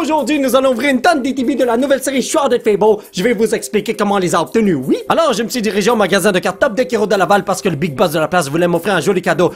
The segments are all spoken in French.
Aujourd'hui, nous allons ouvrir une tonne DTB de la nouvelle série Shroud de Fable. Je vais vous expliquer comment on les a obtenus, oui? Alors, je me suis dirigé au magasin de cartes Top Deck Hero de Laval parce que le big boss de la place voulait m'offrir un joli cadeau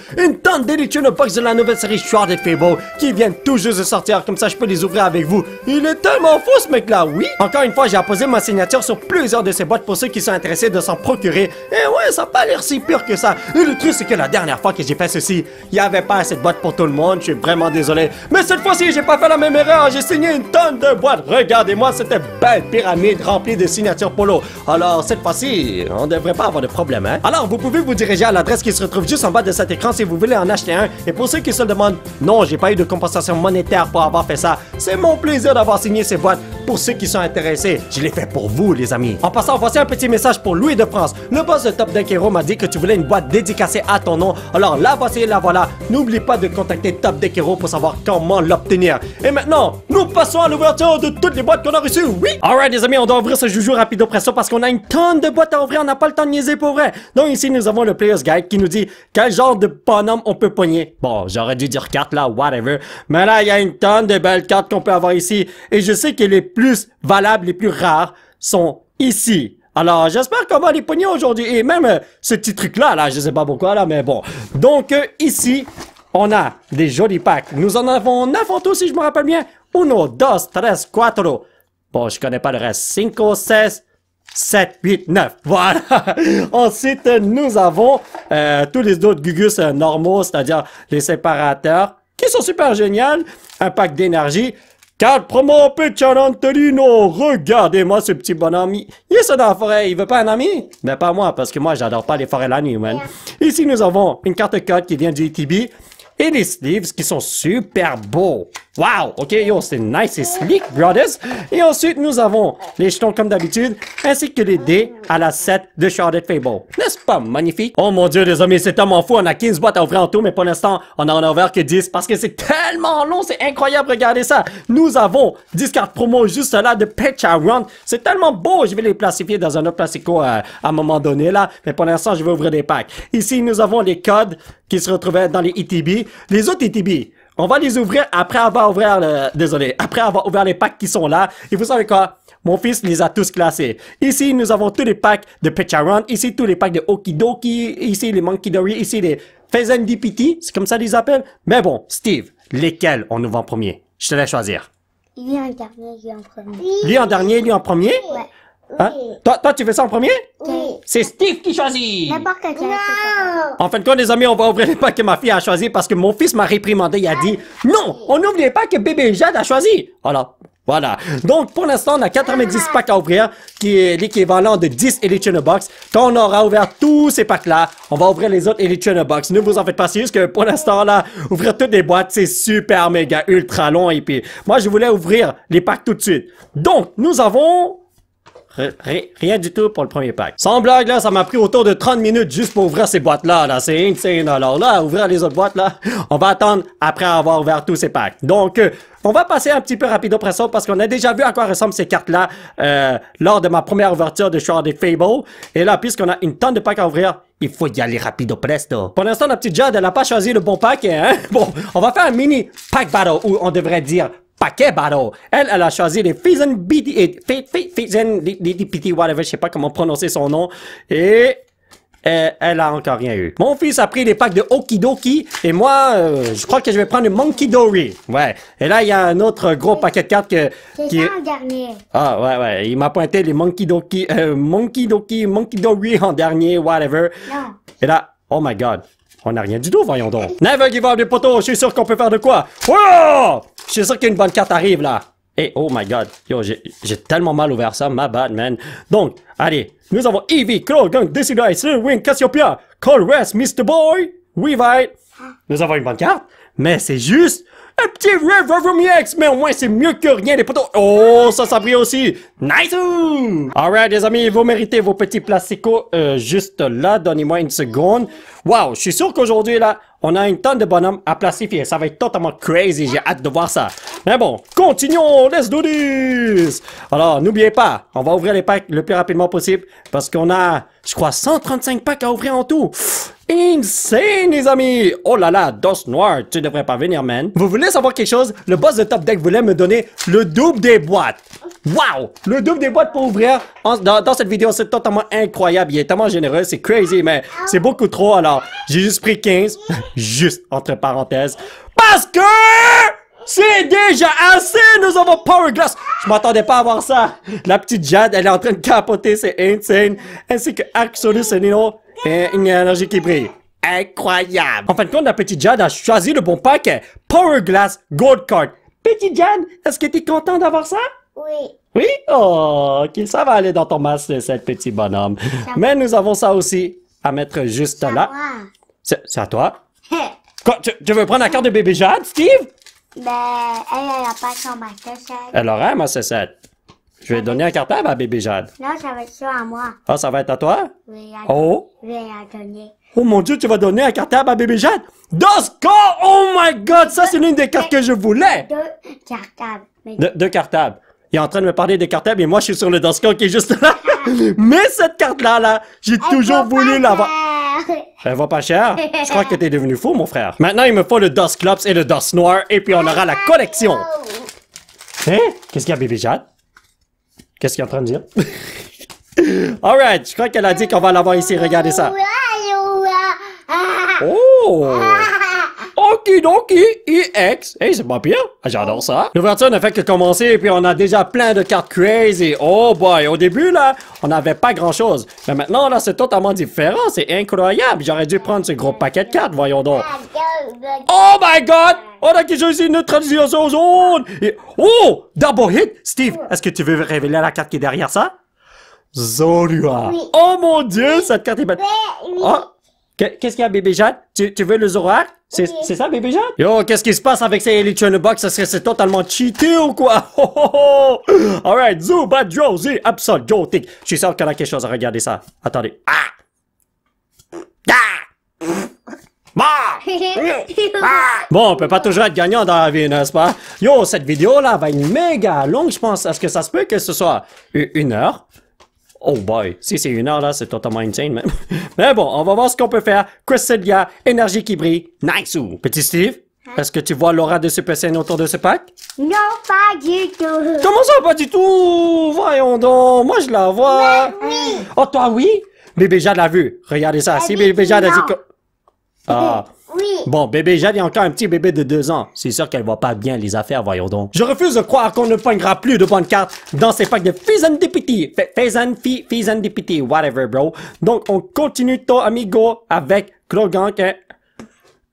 délicieux de délicieux box de la nouvelle série Short Fable qui viennent tout juste de sortir, comme ça je peux les ouvrir avec vous. Il est tellement fou ce mec là, oui! Encore une fois, j'ai apposé ma signature sur plusieurs de ces boîtes pour ceux qui sont intéressés de s'en procurer. Et ouais, ça n'a pas l'air si pur que ça. Et le truc, c'est que la dernière fois que j'ai fait ceci, il n'y avait pas assez de boîtes pour tout le monde, je suis vraiment désolé. Mais cette fois-ci, j'ai pas fait la même erreur, j'ai signé une tonne de boîtes. Regardez-moi cette belle pyramide remplie de signatures polo. Alors, cette fois-ci, on devrait pas avoir de problème, hein? Alors, vous pouvez vous diriger à l'adresse qui se retrouve juste en bas de cet écran si vous voulez acheter un. Et pour ceux qui se demandent, non, j'ai pas eu de compensation monétaire pour avoir fait ça. C'est mon plaisir d'avoir signé ces boîtes. Pour ceux qui sont intéressés, je l'ai fait pour vous, les amis. En passant, voici un petit message pour Louis de France. Le boss de Top deck Hero m'a dit que tu voulais une boîte dédicacée à ton nom. Alors la voici, la voilà. N'oublie pas de contacter Top deck Hero pour savoir comment l'obtenir. Et maintenant, nous passons à l'ouverture de toutes les boîtes qu'on a reçues, oui! Alright, les amis, on doit ouvrir ce joujou rapido presso parce qu'on a une tonne de boîtes à ouvrir, on n'a pas le temps de niaiser pour vrai. Donc ici, nous avons le Player's Guide qui nous dit quel genre de bonhomme on on peut pogner. Bon, j'aurais dû dire 4 là, whatever. Mais là, il y a une tonne de belles cartes qu'on peut avoir ici. Et je sais que les plus valables, les plus rares sont ici. Alors, j'espère qu'on va les pogner aujourd'hui. Et même euh, ce petit truc-là, là, je sais pas pourquoi, là, mais bon. Donc, euh, ici, on a des jolis packs. Nous en avons 9 en tout, si je me rappelle bien. Uno, dos, tres, cuatro. Bon, je connais pas le reste. Cinco, 16, 7, 8, 9. Voilà. Ensuite, nous avons euh, tous les autres gugus euh, normaux, c'est-à-dire les séparateurs, qui sont super géniaux, Un pack d'énergie. Carte promo Picture Antonino. Regardez-moi ce petit bonhomme. Il est sur la forêt. Il veut pas un ami? Mais pas moi, parce que moi, j'adore pas les forêts la nuit, man. Ici, nous avons une carte code qui vient du ETB et des sleeves qui sont super beaux. Wow! OK, yo, c'est nice et sleek, brothers! Et ensuite, nous avons les jetons comme d'habitude, ainsi que les dés à la 7 de Charlotte Fable. N'est-ce pas magnifique? Oh mon Dieu, les amis, c'est tellement fou! On a 15 boîtes à ouvrir en tout, mais pour l'instant, on en a ouvert que 10 parce que c'est tellement long, c'est incroyable, regardez ça! Nous avons 10 cartes promo juste là de Pitch Around. C'est tellement beau, je vais les classifier dans un autre plastico à, euh, à un moment donné là, mais pour l'instant, je vais ouvrir des packs. Ici, nous avons les codes qui se retrouvaient dans les ETB. Les autres ETB, on va les ouvrir après avoir ouvert le... Désolé, après avoir ouvert les packs qui sont là. Et vous savez quoi? Mon fils les a tous classés. Ici, nous avons tous les packs de Pecharon. Ici, tous les packs de Okidoki. Ici, les Monkey Dory. Ici, les Faisen DPT. C'est comme ça qu'ils appellent. Mais bon, Steve, lesquels on ouvre en premier? Je te laisse choisir. Lui en dernier, lui en premier. Lui en dernier, lui en premier? Hein? Toi, toi, tu fais ça en premier? Oui. C'est Steve qui choisit. N'importe Non. En fin de compte, les amis, on va ouvrir les packs que ma fille a choisi parce que mon fils m'a réprimandé. Il a dit, non, on ouvre les packs que bébé Jade a choisi. Voilà. Voilà. Donc, pour l'instant, on a 90 ah. packs à ouvrir, qui est l'équivalent de 10 Elite Box. Quand on aura ouvert tous ces packs-là, on va ouvrir les autres Elite Box. Ne vous en faites pas, c'est juste que pour l'instant, là, ouvrir toutes les boîtes, c'est super, méga, ultra long. Et puis, moi, je voulais ouvrir les packs tout de suite. Donc, nous avons rien du tout pour le premier pack. Sans blague, là, ça m'a pris autour de 30 minutes juste pour ouvrir ces boîtes-là. Là, c'est insane. Alors là, ouvrir les autres boîtes, là, on va attendre après avoir ouvert tous ces packs. Donc, euh, on va passer un petit peu rapido presso parce qu'on a déjà vu à quoi ressemblent ces cartes-là euh, lors de ma première ouverture de Shard des Fable. Et là, puisqu'on a une tonne de packs à ouvrir, il faut y aller rapido presto. Pour l'instant, la petite Jade, elle n'a pas choisi le bon pack. Hein? Bon, on va faire un mini pack battle, où on devrait dire paquet battle. Elle, elle a choisi les Fizen BD, Fizen DPT, whatever, je sais pas comment prononcer son nom. Et elle, a encore rien eu. Mon fils a pris des packs de Okidoki et moi, euh, je crois que je vais prendre le Monkey Dory. Ouais. Et là, il y a un autre gros paquet de cartes que... C'est qui... ça en dernier. Ah ouais, ouais. Il m'a pointé les Monkey Doki, euh, Monkey Doki, Monkey Dory en dernier, whatever. Non. Et là, oh my god. On n'a rien du tout, voyons donc. Never give up des poteaux, je suis sûr qu'on peut faire de quoi. Wow! Je suis sûr qu'une bonne carte arrive là. Et eh, oh my god, yo, j'ai tellement mal ouvert ça, ma bad man. Donc, allez, nous avons Eevee, Krogunk, Decidua, Wing, Cassiopeia, Call West, Mr. Boy. Oui, va Nous avons une bonne carte, mais c'est juste un petit Reverb mais au moins c'est mieux que rien les potos. Oh, ça, ça aussi. Nice! Alright, les amis, vous méritez vos petits plastico. Euh, juste là. Donnez-moi une seconde. Wow, je suis sûr qu'aujourd'hui, là, on a une tonne de bonhommes à plastifier. Ça va être totalement crazy. J'ai hâte de voir ça. Mais bon, continuons. Let's do this! Alors, n'oubliez pas, on va ouvrir les packs le plus rapidement possible parce qu'on a, je crois, 135 packs à ouvrir en tout insane, les amis! Oh là là, Dos Noir, tu devrais pas venir, man. Vous voulez savoir quelque chose? Le boss de Top Deck voulait me donner le double des boîtes. Wow! Le double des boîtes pour ouvrir dans, cette vidéo, c'est totalement incroyable. Il est tellement généreux, c'est crazy, mais c'est beaucoup trop. Alors, j'ai juste pris 15, juste entre parenthèses, parce que... C'est déjà assez! Nous avons Power Glass! Je m'attendais pas à voir ça! La petite Jade, elle est en train de capoter, c'est insane! Ainsi que Solus et Nino, et il y qui brille. Incroyable. En fin de compte, la petite Jade a choisi le bon pack euh, Power Glass Gold Card. Petite Jade, est-ce que tu es content d'avoir ça? Oui. Oui? Oh, ça va aller dans ton masque, cette petit bonhomme. Mais nous avons ça aussi à mettre juste là. C'est à toi? Quoi, tu, veux prendre la carte de bébé Jade, Steve? Ben, elle, elle pas son masque. Elle aura un masque. Je vais donner un cartable à bébé Jade. Non, ça va être à moi. Ah, ça va être à toi? Oui, à Oh! Oui, à donner. Oh mon dieu, tu vas donner un cartable à bébé Jade? DOSCO! Oh my god, ça c'est l'une des cartes que je voulais! Deux cartables. deux cartables. Il est en train de me parler des cartables et moi je suis sur le Dosco qui est juste là. Mais cette carte-là, là, j'ai toujours voulu l'avoir. Elle va pas cher? Je crois que t'es devenu fou, mon frère. Maintenant, il me faut le DOSCLOPS et le Dos Noir et puis on aura la collection. Oh. Hein? Qu'est-ce qu'il y a, bébé Jade? Qu'est-ce qu'il est en train de dire? Alright, je crois qu'elle a dit qu'on va l'avoir ici. Regardez ça. Oh! Donkey EX. E hey, c'est pas pire. Ah, j'adore ça. L'ouverture ne fait que commencer et puis on a déjà plein de cartes crazy. Oh boy, au début là, on n'avait pas grand chose. Mais maintenant là, c'est totalement différent. C'est incroyable. J'aurais dû prendre ce gros paquet de cartes, voyons donc. Oh my god! On oh, a qui une ici, neutralisation zone! Oh! Double hit! Steve, est-ce que tu veux révéler la carte qui est derrière ça? Zorua! Oh mon dieu, cette carte est belle! Qu'est-ce qu'il y a, bébé Jade? Tu, veux le Zoroark? C'est ça, bébé Jade? Yo, qu'est-ce qui se passe avec ces Channel Box? Ça serait c'est totalement cheaté ou quoi? Oh, oh, oh. Alright, Zubat Absolute Gothic. Je suis sûr qu'elle a quelque chose à regarder ça. Attendez. Ah! Ah! Ah! Bon, on peut pas toujours être gagnant dans la vie, n'est-ce pas? Yo, cette vidéo-là va être méga longue, je pense. Est-ce que ça se peut que ce soit une heure? Oh boy, si c'est une heure là, c'est totalement insane même. Mais bon, on va voir ce qu'on peut faire. Cresselia, énergie qui brille, nice ou. Petit Steve, hein? est-ce que tu vois l'aura de Super Saiyan autour de ce pack? Non, pas du tout. Comment ça, pas du tout? Voyons donc, moi je la vois. oui. Oh toi oui? Bébé Jade l'a vue, Regardez ça, si Bébé Jade a dit que... Ah. Oui. Bon, bébé Jade encore un petit bébé de deux ans. C'est sûr qu'elle voit pas bien les affaires, voyons donc. Je refuse de croire qu'on ne pognera plus de bonnes cartes dans ces packs de Fizan Deputy. Fizan, whatever, bro. Donc, on continue, ton amigo, avec Clogan que...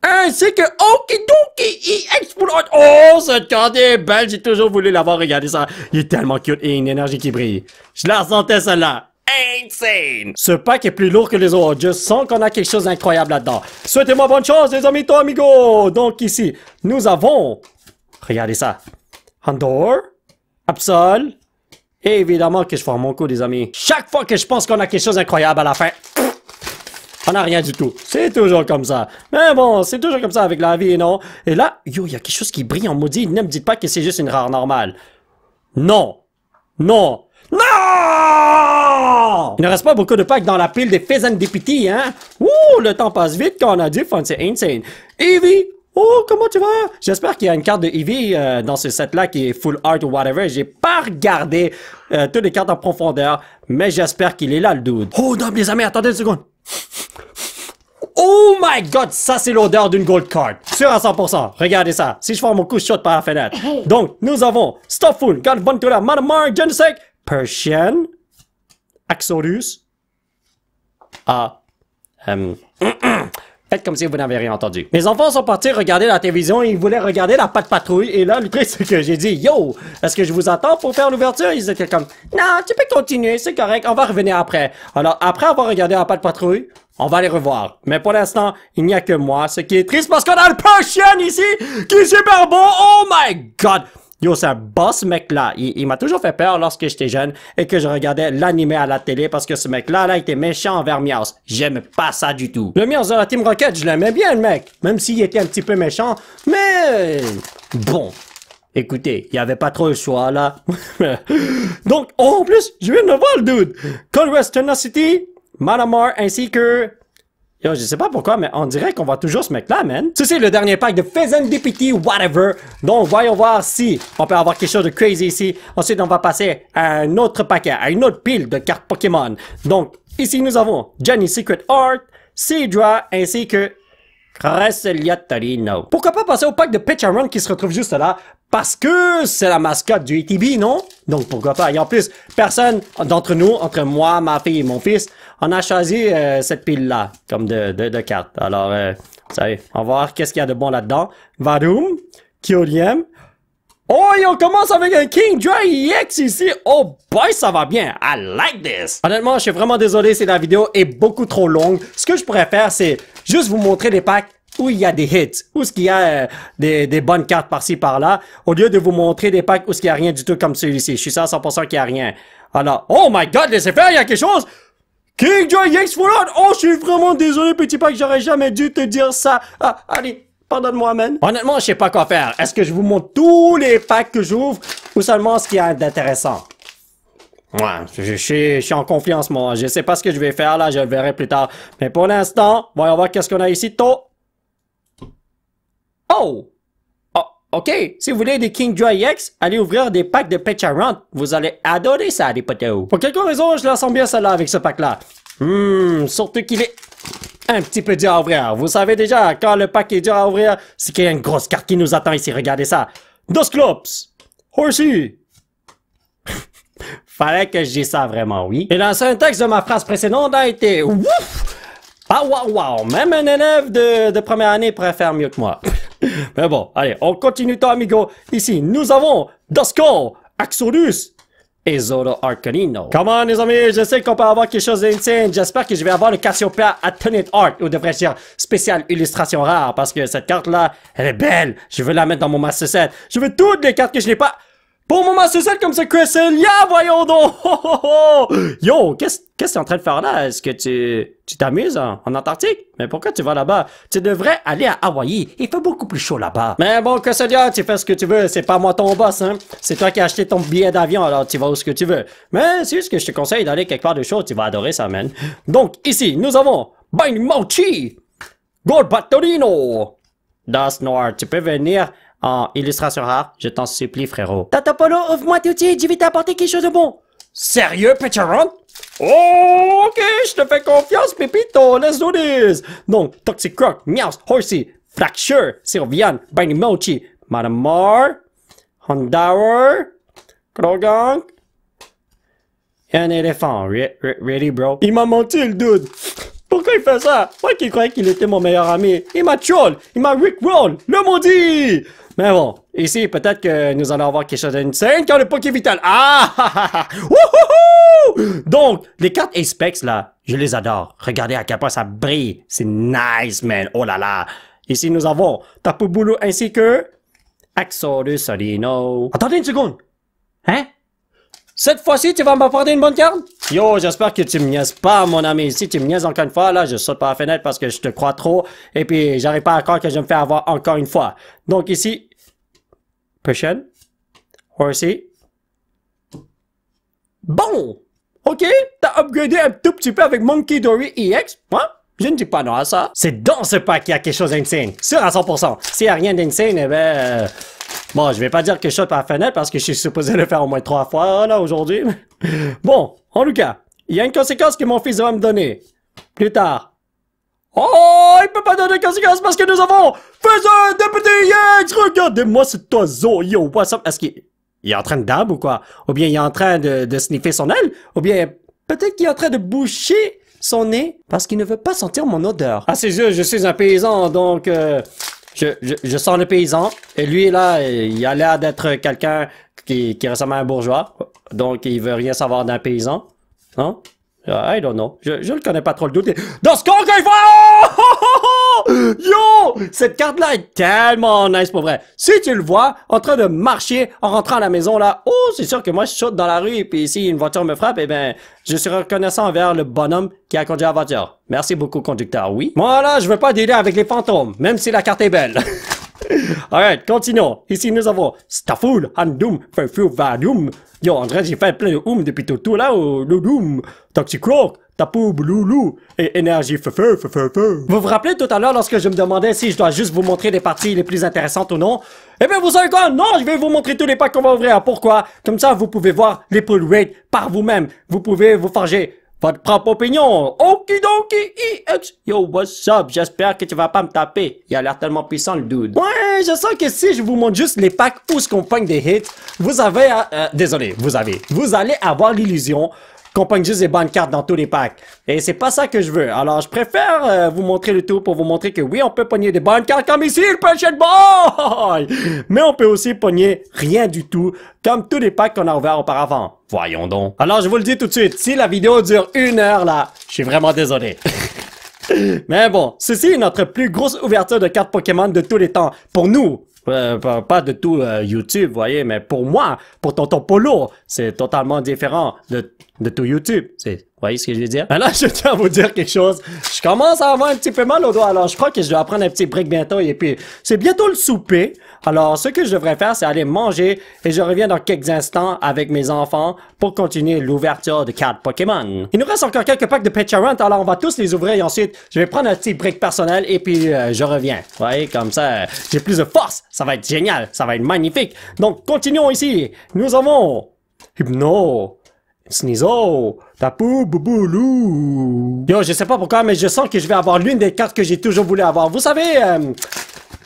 Ainsi que Okidoki explode. Oh, cette carte est belle, j'ai toujours voulu l'avoir, regardez ça. Il est tellement cute et une énergie qui brille. Je la sentais, celle-là insane. Ce pack est plus lourd que les autres. Je sens qu'on a quelque chose d'incroyable là-dedans. Souhaitez-moi bonne chance, les amis, toi, amigo. Donc ici, nous avons... Regardez ça. Andor, Absol, et évidemment que je forme mon coup, les amis. Chaque fois que je pense qu'on a quelque chose d'incroyable à la fin, on n'a rien du tout. C'est toujours comme ça. Mais bon, c'est toujours comme ça avec la vie, non? Et là, yo, il y a quelque chose qui brille en maudit. Ne me dites pas que c'est juste une rare normale. Non. Non. Non! Il ne reste pas beaucoup de packs dans la pile des des D.P.T. hein? Ouh, le temps passe vite quand on a du fun, c'est insane. Eevee! Oh, comment tu vas? J'espère qu'il y a une carte de Ivy euh, dans ce set-là qui est full art ou whatever. J'ai pas regardé euh, toutes les cartes en profondeur, mais j'espère qu'il est là, le dude. Oh! non les amis, attendez une seconde. Oh my god, ça c'est l'odeur d'une gold card. Sûr à 100%. Regardez ça. Si je fais mon coup je shot par la fenêtre. Donc, nous avons Stufful, Ventura, Manamar, Genesec, Persian, AXORUS ah, euh, Faites comme si vous n'avez rien entendu. Mes enfants sont partis regarder la télévision et ils voulaient regarder la Pat patrouille. Et là, le truc, c'est que j'ai dit, yo, est-ce que je vous attends pour faire l'ouverture? Ils étaient comme, non, tu peux continuer, c'est correct, on va revenir après. Alors, après avoir regardé la de patrouille, on va les revoir. Mais pour l'instant, il n'y a que moi, ce qui est triste parce qu'on a le prochain ici, qui est super bon. Oh my god! Yo, c'est un boss mec là. Il, m'a toujours fait peur lorsque j'étais jeune et que je regardais l'animé à la télé parce que ce mec là, là, était méchant envers Miaus. J'aime pas ça du tout. Le Miaus de la Team Rocket, je l'aimais bien le mec, même s'il était un petit peu méchant, mais bon. Écoutez, il y avait pas trop le choix là. Donc, en plus, je viens de voir le dude. West City, Malamar, ainsi que Yo, je sais pas pourquoi, mais on dirait qu'on va toujours se mettre là man. Ceci est le dernier pack de Pheasant DPT, whatever. Donc, voyons voir si on peut avoir quelque chose de crazy ici. Ensuite, on va passer à un autre paquet, à une autre pile de cartes Pokémon. Donc, ici, nous avons Johnny Secret Art, Cedra, ainsi que Cresselia Pourquoi pas passer au pack de Pitch and Run qui se retrouve juste là? Parce que c'est la mascotte du E.T.B. non? Donc, pourquoi pas? Et en plus, personne d'entre nous, entre moi, ma fille et mon fils, on a choisi euh, cette pile-là, comme de, de, de cartes. Alors, euh, savez, on va voir qu'est-ce qu'il y a de bon là-dedans. Varum, Kyolium. Oh, et on commence avec un King Dry EX ici. Oh boy, ça va bien. I like this. Honnêtement, je suis vraiment désolé si la vidéo est beaucoup trop longue. Ce que je pourrais faire, c'est juste vous montrer des packs où il y a des hits, où ce qu'il y a euh, des, des, bonnes cartes par-ci par-là, au lieu de vous montrer des packs où ce qu'il y a rien du tout comme celui-ci. Je suis sûr à 100% qu'il y a rien. Alors, oh my god, laissez faire, il y a quelque chose. Yanks Oh, je suis vraiment désolé, petit pack, j'aurais jamais dû te dire ça. Ah, allez, pardonne-moi, man. Honnêtement, je sais pas quoi faire. Est-ce que je vous montre tous les packs que j'ouvre ou seulement ce qui est d'intéressant? Ouais, je, je, suis en confiance, moi. Je sais pas ce que je vais faire, là, je le verrai plus tard. Mais pour l'instant, voyons voir qu'est-ce qu'on a ici. tôt. Oh! OK, si vous voulez des King Joy X, allez ouvrir des packs de Around. Vous allez adorer ça, les potos. Pour quelque raison, je la sens bien celle-là avec ce pack-là. Hmm, surtout qu'il est un petit peu dur à ouvrir. Vous savez déjà, quand le pack est dur à ouvrir, c'est qu'il y a une grosse carte qui nous attend ici. Regardez ça. Dos Clops. Horsey. Fallait que je dise ça vraiment, oui. Et dans le syntaxe de ma phrase précédente a été... Ouf! Ah, wow, wow. Même un élève de, de première année pourrait faire mieux que moi. Mais bon, allez, on continue, toi, amigo. Ici, nous avons Dosko, Axorus et Zoro Arcanino. Comment, les amis, je sais qu'on peut avoir quelque chose d'insane. J'espère que je vais avoir le Cassiopeia Atonite Art, ou devrais-je dire spécial illustration rare, parce que cette carte-là, elle est belle. Je veux la mettre dans mon Master Set. Je veux toutes les cartes que je n'ai pas... Pour le moment, c'est seul comme ça, Crescent. Yeah, voyons donc! Yo, qu'est-ce que tu es en train de faire là? Est-ce que tu tu t'amuses en, Antarctique? Mais pourquoi tu vas là-bas? Tu devrais aller à Hawaï. Il fait beaucoup plus chaud là-bas. Mais bon, Crescent, tu fais ce que tu veux. C'est pas moi ton boss, hein? C'est toi qui as acheté ton billet d'avion, alors tu vas où ce que tu veux. Mais c'est juste que je te conseille d'aller quelque part de chaud. Tu vas adorer ça, man. Donc, ici, nous avons Bang Mochi! Gold Battorino! Das Noir, tu peux venir en illustration rare. Je t'en supplie, frérot. Tata Polo, ouvre-moi tes outils, je vais t'apporter quelque chose de bon. Sérieux, Peteron? Oh, ok, je te fais confiance, Pépito, let's do this! Donc, Toxic Croc, Meows, Horsey, Fracture, Sylvian, Banimochi, Madame Moore, Hondower, Crogan, et un éléphant. ready, bro? Il m'a menti, le dude! Pourquoi il fait ça? Moi qui croyais qu'il était mon meilleur ami. Il m'a troll! Il m'a Rickroll! Le maudit! Mais bon, ici, peut-être que nous allons avoir quelque chose d'insane quand le Poké Vital. Ah! Donc, les cartes specs, là, je les adore. Regardez à quel point ça brille. C'est nice, man. Oh là là. Ici, nous avons Tapu Boulou ainsi que Axorus Solino. Attendez une seconde. Hein? Cette fois-ci, tu vas m'apporter une bonne carte? Yo, j'espère que tu me niaises pas, mon ami. Si tu me niaises encore une fois, là, je saute par la fenêtre parce que je te crois trop. Et puis, j'arrive pas à croire que je me fais avoir encore une fois. Donc ici, Prochaine. Horsey. Bon! OK, t'as upgradé un tout petit peu avec Monkey Dory EX. Moi, je ne dis pas non à ça. C'est dans ce pack qu'il y a quelque chose d'insane. Sûr à 100%. S'il n'y a rien d'insane, eh ben... Euh, bon, je vais pas dire que je saute par fenêtre parce que je suis supposé le faire au moins trois fois, là, aujourd'hui. bon, en tout cas, il y a une conséquence que mon fils va me donner. Plus tard. Oh, il peut pas donner conséquences parce que nous avons fait un petits yens! Regardez-moi cet oiseau, yo, what's up? Est-ce qu'il est en train de dab ou quoi? Ou bien il est en train de, de sniffer son aile? Ou bien peut-être qu'il est en train de boucher son nez parce qu'il ne veut pas sentir mon odeur. Ah, c'est juste, je suis un paysan, donc euh, je, je, sens le paysan. Et lui, là, il a l'air d'être quelqu'un qui, qui ressemble à un bourgeois, donc il veut rien savoir d'un paysan. Hein? Ah, I don't know. Je, je le connais pas trop le doute. Dans ce cas, il faut! Oh, oh, oh, yo! Cette carte-là est tellement nice pour vrai. Si tu le vois, en train de marcher, en rentrant à la maison là, oh, c'est sûr que moi je saute dans la rue et puis si une voiture me frappe, eh ben, je suis reconnaissant envers le bonhomme qui a conduit la voiture. Merci beaucoup, conducteur, oui. Moi là, je veux pas délire avec les fantômes, même si la carte est belle. Alright, continuons. Ici, nous avons Stafful Handum, Fafur, Vadum. Yo, André, j'ai fait plein de oum depuis tout là, Toxic Toxicroak, Tapoub, Loulou et Énergie Fafur, Vous vous rappelez tout à l'heure lorsque je me demandais si je dois juste vous montrer les parties les plus intéressantes ou non? Eh bien, vous savez quoi? Non, je vais vous montrer tous les packs qu'on va ouvrir. Pourquoi? Comme ça, vous pouvez voir les pull rates par vous-même. Vous pouvez vous forger votre propre opinion. Okidoki EX Yo, what's up? J'espère que tu vas pas me taper. Il a l'air tellement puissant, le dude. Ouais, je sens que si je vous montre juste les packs où ce qu'on des hits, vous avez... Euh, euh, désolé, vous avez. Vous allez avoir l'illusion pogne juste des bonnes cartes dans tous les packs. Et c'est pas ça que je veux. Alors, je préfère euh, vous montrer le tout pour vous montrer que oui, on peut pogner des bonnes cartes comme ici, le Punch Boy! Mais on peut aussi pogner rien du tout, comme tous les packs qu'on a ouverts auparavant. Voyons donc. Alors, je vous le dis tout de suite, si la vidéo dure une heure, là, je suis vraiment désolé. Mais bon, ceci est notre plus grosse ouverture de cartes Pokémon de tous les temps. Pour nous, euh, pas de tout euh, YouTube, voyez, mais pour moi, pour Tonton Polo, c'est totalement différent de de tout YouTube. Vous voyez ce que je veux dire? Alors, ah je tiens à vous dire quelque chose. Je commence à avoir un petit peu mal au doigt. Alors, je crois que je dois prendre un petit break bientôt. Et puis, c'est bientôt le souper. Alors, ce que je devrais faire, c'est aller manger. Et je reviens dans quelques instants avec mes enfants pour continuer l'ouverture de cartes Pokémon. Il nous reste encore quelques packs de Petcharant. Alors, on va tous les ouvrir. Et ensuite, je vais prendre un petit break personnel. Et puis, euh, je reviens. Vous voyez, comme ça, j'ai plus de force. Ça va être génial. Ça va être magnifique. Donc, continuons ici. Nous avons... Hypno. Sneezo, tapou, bouboulou. Yo, je sais pas pourquoi, mais je sens que je vais avoir l'une des cartes que j'ai toujours voulu avoir. Vous savez, euh,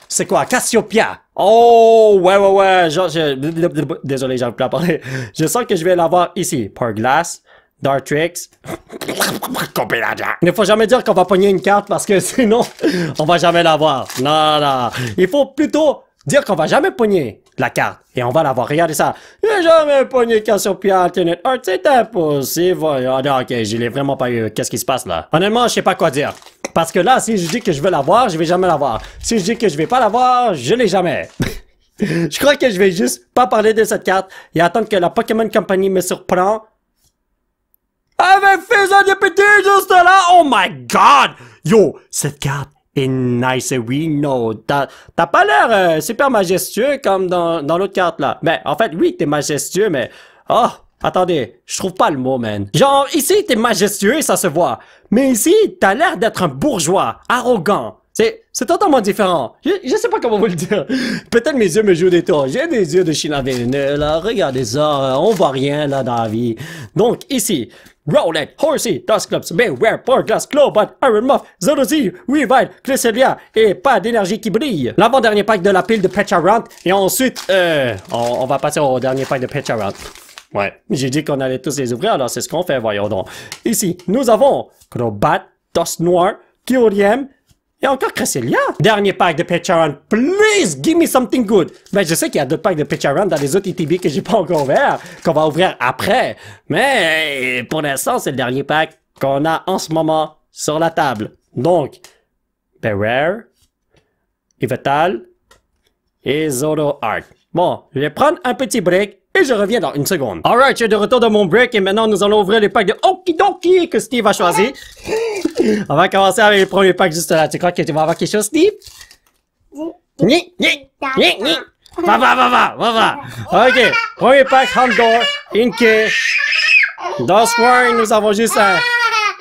c'est quoi, Cassiopia! Oh, ouais, ouais, ouais, Désolé, je... désolé, j'arrive plus à parler. Je sens que je vais l'avoir ici. Glass, Dartrix. Il ne faut jamais dire qu'on va pogner une carte parce que sinon, on va jamais l'avoir. Non, non. Il faut plutôt dire qu'on va jamais pogner la carte. Et on va l'avoir, Regardez ça. J'ai jamais pogné carte sur Pierre Internet Art. Ah, c'est impossible. Ah, non, ok, je l'ai vraiment pas eu. Qu'est-ce qui se passe là? Honnêtement, je sais pas quoi dire. Parce que là, si je dis que je veux l'avoir, voir, je vais jamais l'avoir. Si je dis que je vais pas l'avoir, voir, je l'ai jamais. je crois que je vais juste pas parler de cette carte et attendre que la Pokémon Company me surprend. Avec faisant de juste là. Oh my god! Yo, cette carte et nice, oui, we T'as pas l'air euh, super majestueux comme dans, dans l'autre carte là. Mais ben, en fait, oui, t'es majestueux, mais... Oh, attendez, je trouve pas le mot, man. Genre, ici, t'es majestueux, ça se voit. Mais ici, t'as l'air d'être un bourgeois, arrogant. C'est, c'est totalement différent. Je, je sais pas comment vous le dire. Peut-être mes yeux me jouent des tours. J'ai des yeux de China là. Regardez ça. Euh, on voit rien, là, dans la vie. Donc, ici, Rowlet, Horsey, Dust Clubs, glass Portglass, but Iron Muff, Zorozi, Weavile, Cresselia et pas d'énergie qui brille. L'avant-dernier pack de la pile de Petcharant et ensuite, euh, on, va passer au dernier pack de Petcharant. Ouais, j'ai dit qu'on allait tous les ouvrir, alors c'est ce qu'on fait, voyons donc. Ici, nous avons Crobat, Dust Noir, Kyuriem, et encore Cresselia. Dernier pack de Run. Please, give me something good. Mais ben, je sais qu'il y a d'autres packs de Run dans les autres ETB que j'ai pas encore ouvert, qu'on va ouvrir après. Mais, pour l'instant, c'est le dernier pack qu'on a en ce moment sur la table. Donc, Pereira, Yvetal et Zoroark. Bon, je vais prendre un petit break et je reviens dans une seconde. Alright, je suis de retour de mon break et maintenant nous allons ouvrir les packs de Okidoki que Steve a choisi. On va commencer avec le premier pack juste là. Tu crois que tu vas avoir quelque chose, Steve? Ni, ni, ni, ni. Va, va, va, va, va, va. Ok, premier pack, Handor, Inke. Dans Swarm, nous avons juste un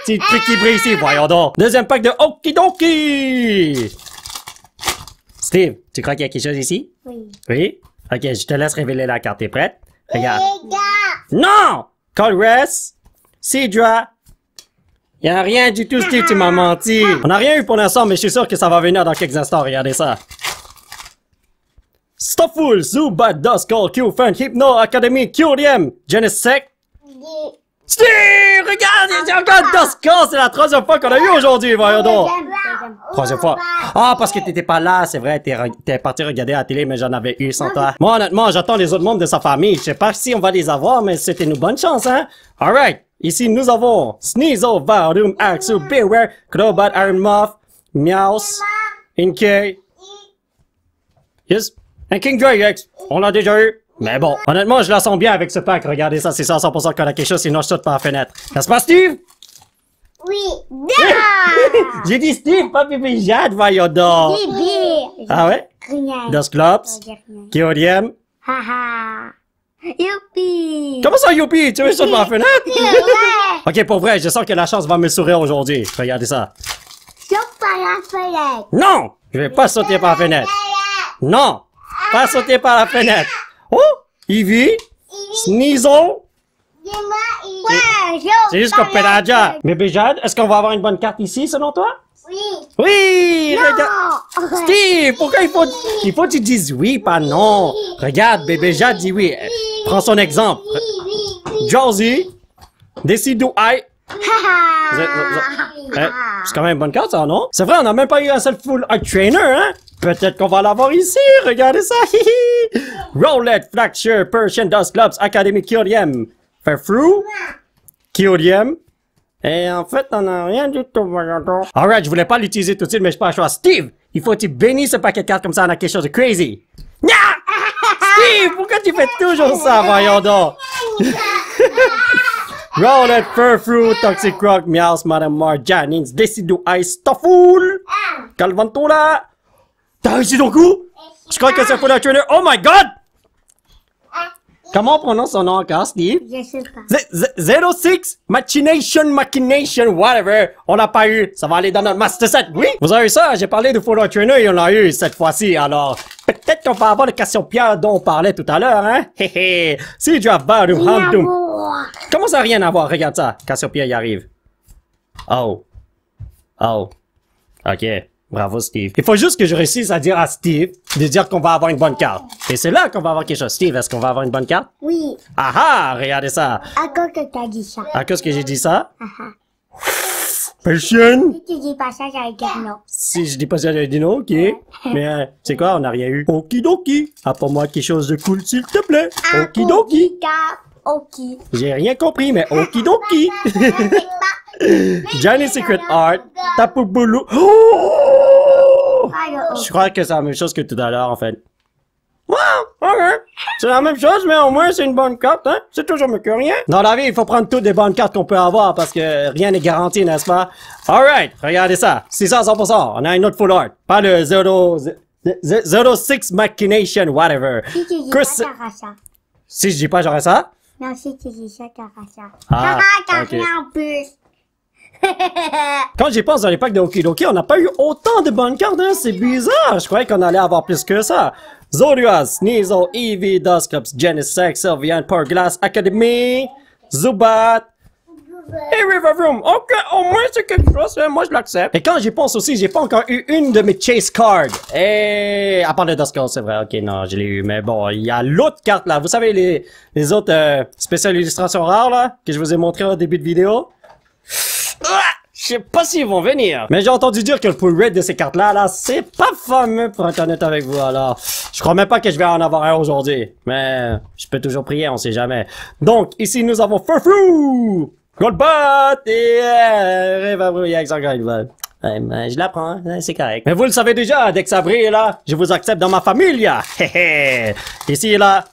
petit truc qui brille ici, voyons donc. Deuxième pack de Okidoki. Steve, tu crois qu'il y a quelque chose ici? Oui. Oui? Ok, je te laisse révéler la carte. T'es prête? Regarde. Non! Colress, Il y a rien du tout, Steve, tu m'as menti. On n'a rien eu pour l'instant, mais je suis sûr que ça va venir dans quelques instants. Regardez ça. Stufful, Zubat, Call, q fun Hypno, Academy, QDM, Genesis. Steve, regarde, a encore call! c'est la troisième fois qu'on a eu aujourd'hui, voyons donc. Troisième fois. Ah, parce que t'étais pas là, c'est vrai, t'es parti regarder la télé, mais j'en avais eu sans toi. Moi, honnêtement, j'attends les autres membres de sa famille. Je sais pas si on va les avoir, mais c'était une bonne chance, hein? Alright. Ici, nous avons Sneezo, Varum, Axu, Beware, Crobat, Iron Moth, Meowth, Yes. Un King Dragex. On l'a déjà eu. Mais bon, honnêtement, je la sens bien avec ce pack. Regardez ça, c'est ça, 100% qu'on a quelque chose, sinon je saute par la fenêtre. Ça se passe-tu? Oui. J'ai dit Steve, pas Bibi Jade, voyons donc. Bibi. Ah ouais? Rien. Qui Klops. Ha Haha. Youpi! Comment ça, youpi? Tu veux par la fenêtre? ok, pour vrai, je sens que la chance va me sourire aujourd'hui. Regardez ça. Saute par la fenêtre. Non! Je vais pas sauter par la fenêtre. Non! Pas sauter par la fenêtre. Oh! Ivy! Snison! C'est juste qu'on déjà. Bébé Jade, est-ce qu'on va avoir une bonne carte ici, selon toi? Oui. Oui, regarde. Steve, pourquoi il faut, il faut que tu dises oui, pas non? Regarde, bébé Jade dit oui. Prends son exemple. Josie, décide où aille. Eh, c'est quand même une bonne carte, ça, non? C'est vrai, on n'a même pas eu un seul full Art trainer, hein? Peut-être qu'on va l'avoir ici, regardez ça, Roulette, Fracture, Persian Dust Clubs, Academy Curiem. Furfru, Kyorium. Et en fait, on a rien du tout, Alright, je voulais pas l'utiliser tout de suite, mais je pense choix Steve, il faut que tu bénisses ce paquet de cartes comme ça, on a quelque chose de crazy. Steve, pourquoi tu fais toujours ça, voyons donc? Roll Furfru, Toxic Rock, Meowth, Madame Mar, Janins, Decidu, Ice, Calvanto Calvantula. T'as réussi ton Je crois que c'est pour la trainer. Oh my god! Comment on prononce son nom encore, Steve? Je sais pas. Z Z 06 Machination, Machination, whatever. On n'a pas eu. Ça va aller dans notre Master Set, oui? Vous avez eu ça? J'ai parlé de Fallout Trainer et on l'a eu cette fois-ci, alors. Peut-être qu'on va avoir le Cassiopeia dont on parlait tout à l'heure, hein? Hé Si tu as peur de Comment ça rien à voir? Regarde ça. Cassiopeia y arrive. Oh. Oh. Ok. Bravo, Steve. Il faut juste que je réussisse à dire à Steve de dire qu'on va avoir une bonne carte. Et c'est là qu'on va avoir quelque chose. Steve, est-ce qu'on va avoir une bonne carte? Oui. Ah ah! Regardez ça. À quoi que t'as dit ça. À cause que j'ai dit ça? Ah ah. Si tu dis pas ça, j'ai un non. Si je dis pas ça, j'ai un non, ok. Mais tu hein, c'est quoi, on n'a rien eu. Okidoki. Apporte-moi quelque chose de cool, s'il te plaît. Okidoki. Okie. J'ai rien compris, mais Oki Doki. Johnny Secret Art, Tapu Bulu... Ah, oh! Je crois que c'est la même chose que tout à l'heure, en fait. Wow! Ok! C'est la même chose, mais au moins c'est une bonne carte, hein? C'est toujours mieux que rien. Dans la vie, il faut prendre toutes les bonnes cartes qu'on peut avoir parce que rien n'est garanti, n'est-ce pas? Alright, regardez ça. 600 On a une autre full art. Pas le 0... 06 Machination, whatever. Si si je dis pas, j'aurais ça. Ah, y a en plus. Quand j'y pense dans l'époque de Okidoki, on n'a pas eu autant de bonnes cartes, hein? c'est bizarre. Je croyais qu'on allait avoir plus que ça. Zoruas, Nizo, Eevee, Dusclops, Genesex, Sylvian, Glass, Academy, Zubat, Hey River Room! Ok, au moins c'est quelque chose, hein. moi je l'accepte. Et quand j'y pense aussi, j'ai pas encore eu une de mes chase cards. Et eh, à part le Duskull, c'est vrai, ok, non, je l'ai eu. Mais bon, il y a l'autre carte là. Vous savez, les, les autres euh, spéciales illustrations rares là, que je vous ai montré au début de vidéo. Ah! Je sais pas s'ils vont venir. Mais j'ai entendu dire que le pull rate de ces cartes-là, là, c'est pas fameux pour internet avec vous, alors. Je crois même pas que je vais en avoir un aujourd'hui. Mais je peux toujours prier, on sait jamais. Donc, ici, nous avons Furfrou! Goldbot et Rêve euh, brouiller avec mais je l'apprends, hein, c'est correct. Mais vous le savez déjà, ça brille là, je vous accepte dans ma famille, là. Ici, là,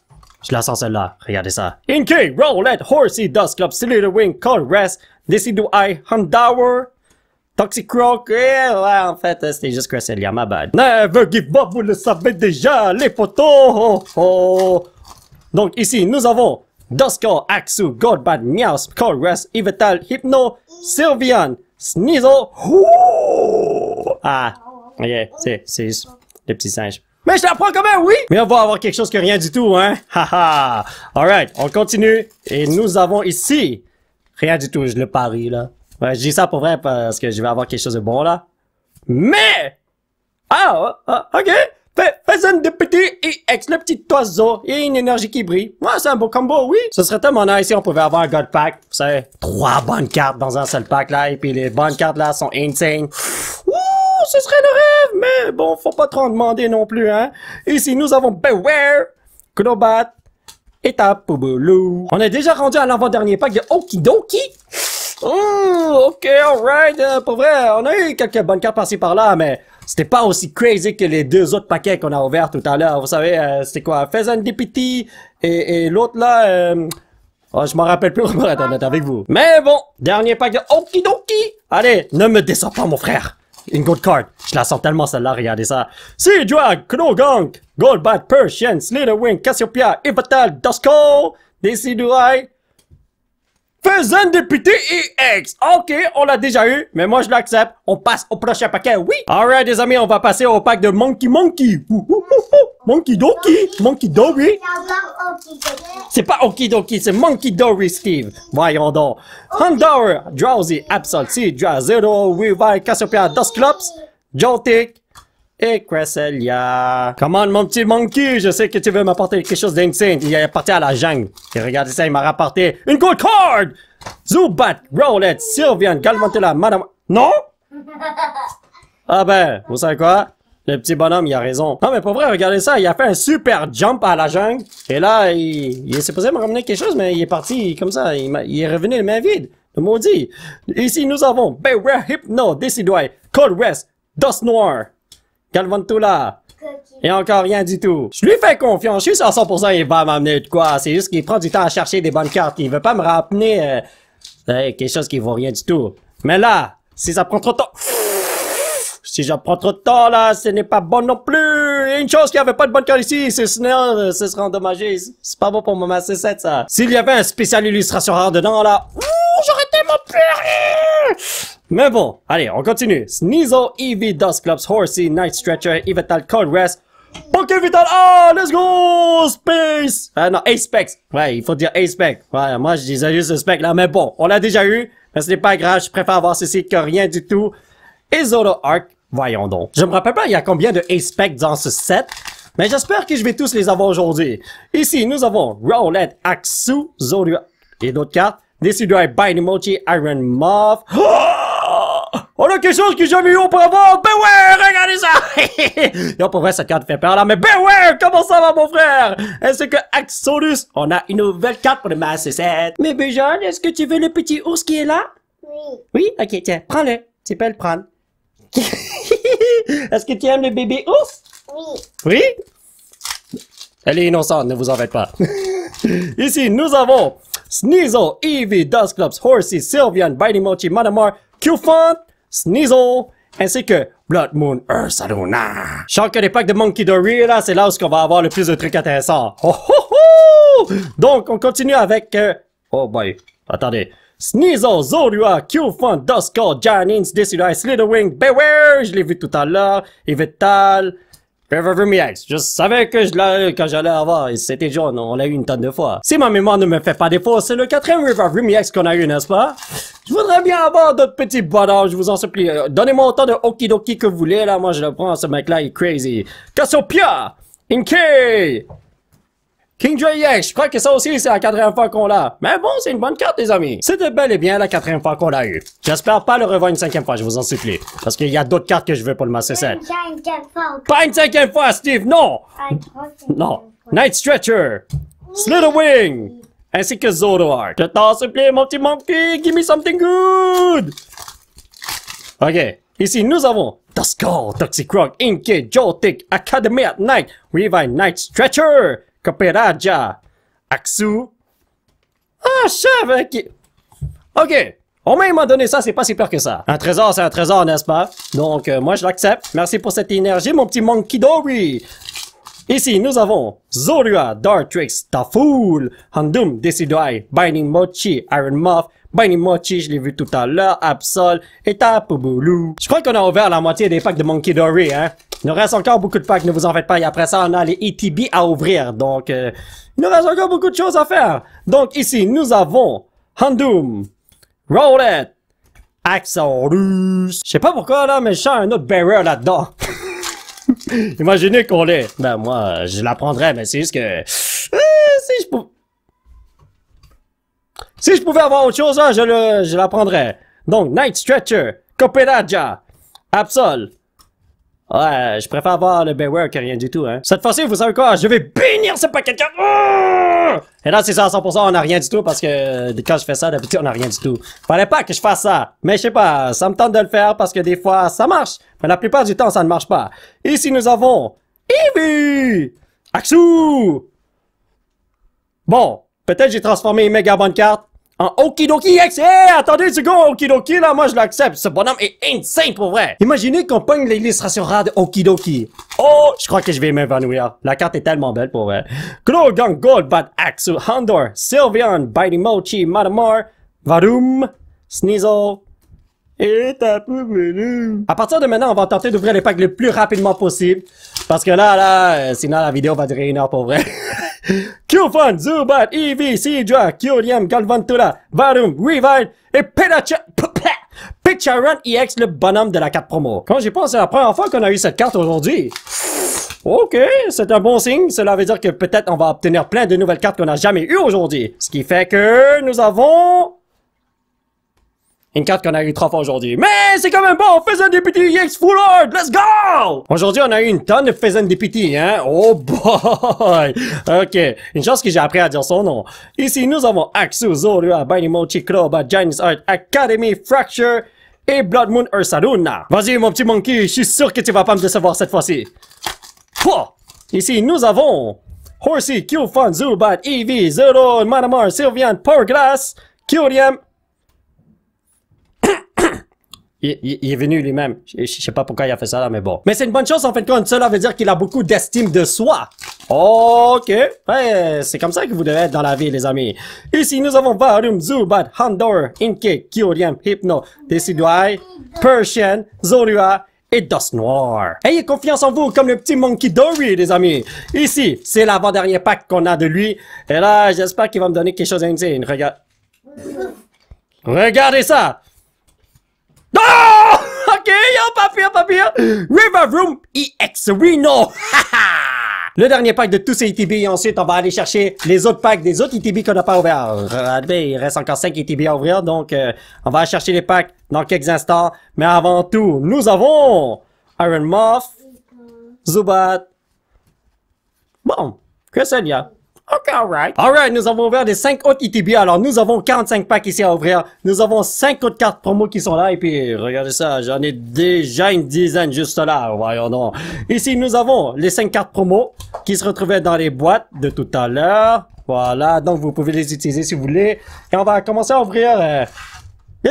je la sens celle-là. Regardez ça. Inky, Rowlet, Horsey, Dust Club, Silly Wing, Cold Rest, Decidu Eye, Handower, Toxic Croc, et eh, ouais, en fait, c'était juste Cresselia, ma bad. Never give up, vous le savez déjà, les photos, oh, oh. Donc ici, nous avons Dusko, Axu, Meows, Meowth, Russ, Ivetal, Hypno, Sylvian, Sneasel. ah, ok, c'est, c'est juste le petit Mais je prends quand même, oui! Mais on va avoir quelque chose que rien du tout, hein? Haha! Alright, on continue. Et nous avons ici... Rien du tout, je le parie, là. Ouais, je dis ça pour vrai parce que je vais avoir quelque chose de bon, là. Mais! Ah, ah ok! personne de petit, et ex le petit oiseau et une énergie qui brille. Moi, ouais, c'est un beau combo, oui. Ce serait tellement nice si on pouvait avoir un God Pack. C'est trois bonnes cartes dans un seul pack, là. Et puis les bonnes cartes, là, sont insane. Ouh, ce serait le rêve, mais bon, faut pas trop en demander non plus, hein. Ici, nous avons Beware, Crobat, Étape, Boulou. On est déjà rendu à l'avant-dernier pack de Okidoki. Ouh, ok, alright. Euh, pour vrai, on a eu quelques bonnes cartes par-ci, par là, mais c'était pas aussi crazy que les deux autres paquets qu'on a ouverts tout à l'heure. Vous savez, euh, c'était quoi? Faisan un et, et l'autre là... Euh, oh, je m'en rappelle plus On être avec vous. Mais bon, dernier paquet, de Okidoki! Allez, ne me descends pas mon frère! Une gold card. Je la sens tellement celle-là, regardez ça. Sea Drag, Gold, Goldbat, Persian, Slitherwing, Cassiopeia, Ivatal, DC Decidueye, Fais un député et ex. Ok, on l'a déjà eu, mais moi je l'accepte. On passe au prochain paquet, oui. Alright, les amis, on va passer au pack de Monkey Monkey. monkey Doki. Monkey Dory. C'est pas Okie Donkey, c'est Monkey Dory, Steve. Voyons donc. Hondor, Drowsy, Absol, Sidra, Zero, Weaver, Cassiopeia, Dusclops, Joltik, et Cresselia. Comment, mon petit monkey, je sais que tu veux m'apporter quelque chose d'insane. Il est parti à la jungle. Et regardez ça, il m'a rapporté une gold card! Zubat, Rowlet, Sylvian, Galvantula, Madame... Non? Ah ben, vous savez quoi? Le petit bonhomme, il a raison. Non, mais pour vrai, regardez ça, il a fait un super jump à la jungle. Et là, il, il est supposé me ramener quelque chose, mais il est parti comme ça. Il, est revenu les mains vides. Le maudit. Ici, nous avons Beware Hypno, Decidueye, Cold Rest, Dust Noir de tout là! Et encore rien du tout. Je lui fais confiance, je suis sûr 100% il va m'amener de quoi. C'est juste qu'il prend du temps à chercher des bonnes cartes. Il veut pas me ramener euh, quelque chose qui vaut rien du tout. Mais là, si ça prend trop de temps... Si j'apprends trop de temps là, ce n'est pas bon non plus. Et une chose qui n'y avait pas de bonne carte ici, c'est ce euh, serait endommagé. C'est pas bon pour mon Master 7 ça. S'il y avait un spécial illustration rare dedans là... Ouh! J'aurais tellement pleuré mais bon, allez, on continue. Sneasel, Eevee, Dusclops, Horsey, Night Stretcher, Yvetal, rest, Poké Vital, ah, let's go, Space! Ah non, A-Specs. Ouais, il faut dire A-Specs. Ouais, moi, je disais juste Spec là, mais bon, on l'a déjà eu, mais ce n'est pas grave, je préfère avoir ceci que rien du tout. Et Arc, voyons donc. Je me rappelle pas, il y a combien de A-Specs dans ce set? Mais j'espère que je vais tous les avoir aujourd'hui. Ici, nous avons Rowlet, Axu, Zoroark et d'autres cartes. Decidueye, Binemochi, Iron Moth. Oh! On a quelque chose que j'ai jamais eu auparavant! Ben ouais, regardez ça! non, pour vrai, cette carte fait peur là, mais ben ouais, comment ça va, mon frère? Est-ce que Axolus, on a une nouvelle carte pour le Master 7. Mais Béjane, est-ce que tu veux le petit ours qui est là? Oui. Oui? Ok, tiens, prends-le. Tu peux le prendre. est-ce que tu aimes le bébé ours? Oui. Oui? Elle est innocente, ne vous en faites pas. Ici, nous avons Sneasel, Eevee, Dusclops, Horsey, Sylvian, Bitey Mochi, Manamar, Qfant, Sneasel, ainsi que Blood Moon Ursaluna. Je sens que packs de Monkey Dory, là, c'est là où on va avoir le plus de trucs intéressants. Oh, oh, oh! Donc, on continue avec... Euh, oh boy, attendez. Sneasel, Zorua, Q-Fun, Duskull, Janine, Decidueye, Slitherwing, Beware, je l'ai vu tout à l'heure, je savais que je l'avais, quand j'allais avoir, et c'était jaune, on l'a eu une tonne de fois. Si ma mémoire ne me fait pas défaut, c'est le quatrième River X qu'on a eu, n'est-ce pas? Je voudrais bien avoir d'autres petits bonheurs, je vous en supplie. Euh, donnez-moi autant de okidoki que vous voulez, là, moi je le prends, ce mec-là, il est crazy. Cassopia. Inkey. King X, je crois que ça aussi, c'est la quatrième fois qu'on l'a. Mais bon, c'est une bonne carte, les amis. C'était bel et bien la quatrième fois qu'on l'a eu. J'espère pas le revoir une cinquième fois, je vous en supplie. Parce qu'il y a d'autres cartes que je veux pour le Master Pas une cinquième fois, Steve, non! Non. Night Stretcher, Slitherwing, ainsi que Zoroark. Je t'en supplie, mon petit monkey, give me something good! Ok. Ici, nous avons Duskull, Toxicroak, Inkid, Joltik, Academy at Night, Revive Night Stretcher, Cooperaja, Aksu. Ah, chef, Ok, au moins, il m'a donné ça, c'est pas si peur que ça. Un trésor, c'est un trésor, n'est-ce pas? Donc, euh, moi, je l'accepte. Merci pour cette énergie, mon petit Monkey Dory. Ici, nous avons Zorua, Dartrix, Tafool, Handum, Decidueye, Binding Mochi, Iron Moth, Binding Mochi, je l'ai vu tout à l'heure, Absol et Tapuboulou. Je crois qu'on a ouvert la moitié des packs de Monkey Dory, hein? Il nous reste encore beaucoup de packs, ne vous en faites pas. Et après ça, on a les ETB à ouvrir. Donc, euh, il nous reste encore beaucoup de choses à faire. Donc, ici, nous avons Handum, Rowlet, Axolus! Je sais pas pourquoi, là, mais je sens un autre bearer là-dedans. Imaginez qu'on l'ait. Ben, moi, je la prendrais, mais c'est juste que... Euh, si je pouvais... Si je pouvais avoir autre chose, là, je, le, je la prendrais. Donc, Night Stretcher, Copenhagen, Absol, Ouais, je préfère avoir le Beware que rien du tout, hein. Cette fois-ci, vous savez quoi? Je vais bénir ce paquet de cartes! Oh! Et là, c'est ça, à 100%, on n'a rien du tout parce que quand je fais ça, d'habitude, on n'a rien du tout. Fallait pas que je fasse ça. Mais je sais pas, ça me tente de le faire parce que des fois, ça marche. Mais la plupart du temps, ça ne marche pas. Ici, nous avons Eevee! Aksu. Bon, peut-être j'ai transformé une méga bonne carte en Okidoki X. hey, attendez, une seconde, Okidoki, là, moi je l'accepte. Ce bonhomme est insane pour vrai. Imaginez qu'on pogne l'illustration rare de Okidoki. Oh, je crois que je vais m'évanouir. La carte est tellement belle pour vrai. Gold Bad Axu Handor Sylveon Biting Mochi Varum Sneasel et un peu À partir de maintenant, on va tenter d'ouvrir les packs le plus rapidement possible. Parce que là, là, euh, sinon la vidéo va durer une heure pour vrai. Q-Fun, Zubat, Eevee, Sidra, Galvantura, Varum, Revive et Pedacha... EX, e le bonhomme de la carte promo. Quand j'y pense, c'est la première fois qu'on a eu cette carte aujourd'hui. Ok, c'est un bon signe. Cela veut dire que peut-être on va obtenir plein de nouvelles cartes qu'on n'a jamais eues aujourd'hui. Ce qui fait que nous avons... Une carte qu'on a eu trois fois aujourd'hui. Mais c'est quand même bon! Faison Deputy EX Full Lord! Let's go! Aujourd'hui, on a eu une tonne de Faison Deputy, hein? Oh boy! Ok. Une chose que j'ai appris à dire son nom. Ici, nous avons Axu, Zorua, Bainimochi, Kloba, Giants Art, Academy, Fracture et Blood Moon Ursaluna. Vas-y, mon petit monkey, je suis sûr que tu vas pas me décevoir cette fois-ci. Oh! Ici, nous avons Horsey, Q-Fun, Zubat, Eevee, Zero, Manamar, Sylvian, Powerglass, Kyuriam, il, est venu lui-même. Je, je, sais pas pourquoi il a fait ça là, mais bon. Mais c'est une bonne chose en fin de compte. Cela veut dire qu'il a beaucoup d'estime de soi. Ok. Ouais, c'est comme ça que vous devez être dans la vie, les amis. Ici, nous avons Varum, Zubat, Handor, Inke, Kyoriam, Hypno, Decidueye, Persian, Zorua et Dos Noir. Ayez confiance en vous comme le petit Monkey Dory, les amis. Ici, c'est l'avant-dernier pack qu'on a de lui. Et là, j'espère qu'il va me donner quelque chose d'indigne. Regarde. Regardez ça pas pire, River Room EX Reno. le dernier pack de tous ces ETB. et ensuite on va aller chercher les autres packs des autres ETB qu'on n'a pas ouvert. Euh, il reste encore 5 ETB à ouvrir donc euh, on va aller chercher les packs dans quelques instants. Mais avant tout, nous avons Iron Moth, Zubat. Bon, que c'est y a. OK, alright. right, nous avons ouvert les 5 autres ITB. Alors, nous avons 45 packs ici à ouvrir. Nous avons 5 autres cartes promo qui sont là. Et puis, regardez ça, j'en ai déjà une dizaine juste là. Voyons donc. Ici, nous avons les 5 cartes promo qui se retrouvaient dans les boîtes de tout à l'heure. Voilà, donc vous pouvez les utiliser si vous voulez. Et on va commencer à ouvrir... Euh,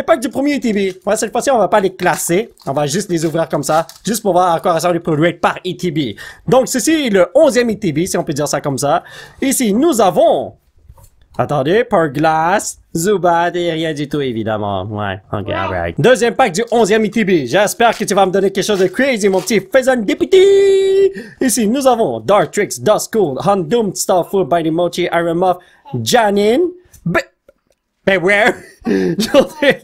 packs du premier ETB. Ouais, cette fois-ci, on va pas les classer. On va juste les ouvrir comme ça, juste pour voir à quoi ressemble les produit par ETB. Donc, ceci est le 11e ETB, si on peut dire ça comme ça. Ici, nous avons... Attendez, par glace, Zubat et rien du tout, évidemment. Ouais, ok, alright. Deuxième pack du 11e ETB. J'espère que tu vas me donner quelque chose de crazy, mon petit Faison député! Ici, nous avons Dark Cool, Duskull, Star Starful, the Mochi, Iron Moth, Janin, ben where? Genre, et